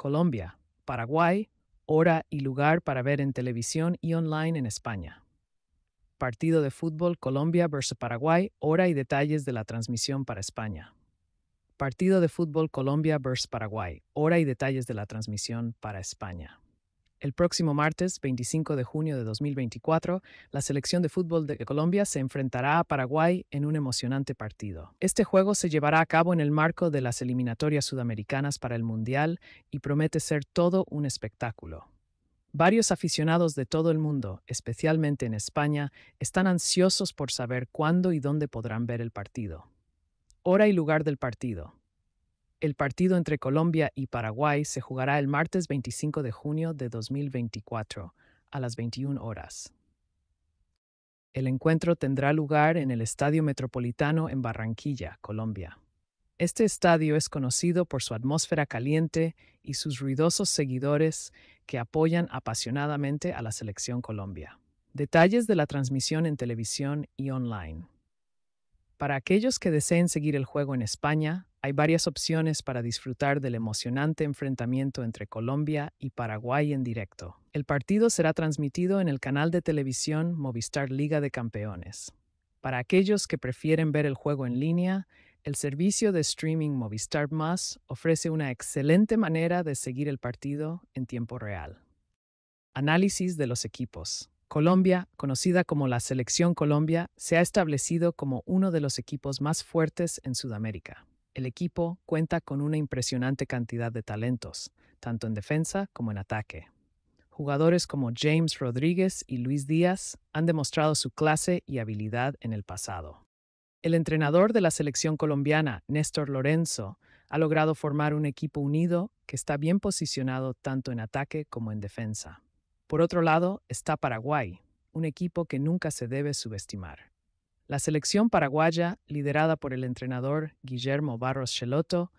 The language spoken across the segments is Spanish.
Colombia, Paraguay, hora y lugar para ver en televisión y online en España. Partido de fútbol Colombia vs Paraguay, hora y detalles de la transmisión para España. Partido de fútbol Colombia vs Paraguay, hora y detalles de la transmisión para España. El próximo martes 25 de junio de 2024, la selección de fútbol de Colombia se enfrentará a Paraguay en un emocionante partido. Este juego se llevará a cabo en el marco de las eliminatorias sudamericanas para el Mundial y promete ser todo un espectáculo. Varios aficionados de todo el mundo, especialmente en España, están ansiosos por saber cuándo y dónde podrán ver el partido. Hora y lugar del partido. El partido entre Colombia y Paraguay se jugará el martes 25 de junio de 2024 a las 21 horas. El encuentro tendrá lugar en el Estadio Metropolitano en Barranquilla, Colombia. Este estadio es conocido por su atmósfera caliente y sus ruidosos seguidores que apoyan apasionadamente a la selección Colombia. Detalles de la transmisión en televisión y online. Para aquellos que deseen seguir el juego en España, hay varias opciones para disfrutar del emocionante enfrentamiento entre Colombia y Paraguay en directo. El partido será transmitido en el canal de televisión Movistar Liga de Campeones. Para aquellos que prefieren ver el juego en línea, el servicio de streaming Movistar Más ofrece una excelente manera de seguir el partido en tiempo real. Análisis de los equipos. Colombia, conocida como la Selección Colombia, se ha establecido como uno de los equipos más fuertes en Sudamérica. El equipo cuenta con una impresionante cantidad de talentos, tanto en defensa como en ataque. Jugadores como James Rodríguez y Luis Díaz han demostrado su clase y habilidad en el pasado. El entrenador de la selección colombiana, Néstor Lorenzo, ha logrado formar un equipo unido que está bien posicionado tanto en ataque como en defensa. Por otro lado está Paraguay, un equipo que nunca se debe subestimar. La selección paraguaya, liderada por el entrenador Guillermo Barros Cheloto,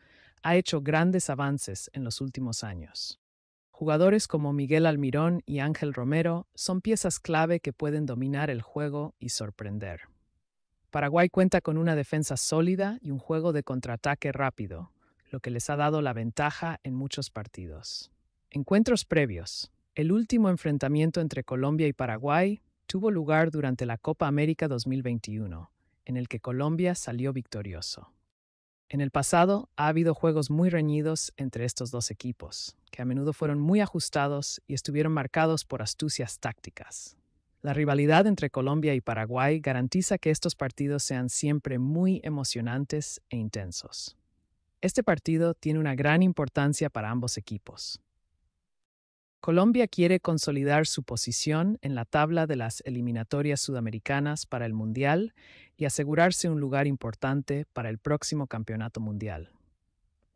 ha hecho grandes avances en los últimos años. Jugadores como Miguel Almirón y Ángel Romero son piezas clave que pueden dominar el juego y sorprender. Paraguay cuenta con una defensa sólida y un juego de contraataque rápido, lo que les ha dado la ventaja en muchos partidos. Encuentros previos. El último enfrentamiento entre Colombia y Paraguay tuvo lugar durante la Copa América 2021, en el que Colombia salió victorioso. En el pasado ha habido juegos muy reñidos entre estos dos equipos, que a menudo fueron muy ajustados y estuvieron marcados por astucias tácticas. La rivalidad entre Colombia y Paraguay garantiza que estos partidos sean siempre muy emocionantes e intensos. Este partido tiene una gran importancia para ambos equipos, Colombia quiere consolidar su posición en la tabla de las eliminatorias sudamericanas para el Mundial y asegurarse un lugar importante para el próximo Campeonato Mundial.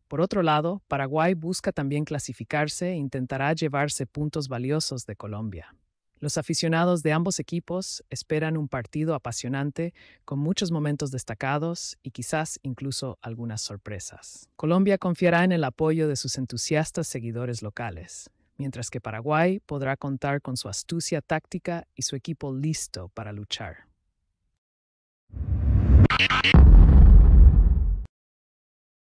Por otro lado, Paraguay busca también clasificarse e intentará llevarse puntos valiosos de Colombia. Los aficionados de ambos equipos esperan un partido apasionante con muchos momentos destacados y quizás incluso algunas sorpresas. Colombia confiará en el apoyo de sus entusiastas seguidores locales mientras que Paraguay podrá contar con su astucia táctica y su equipo listo para luchar.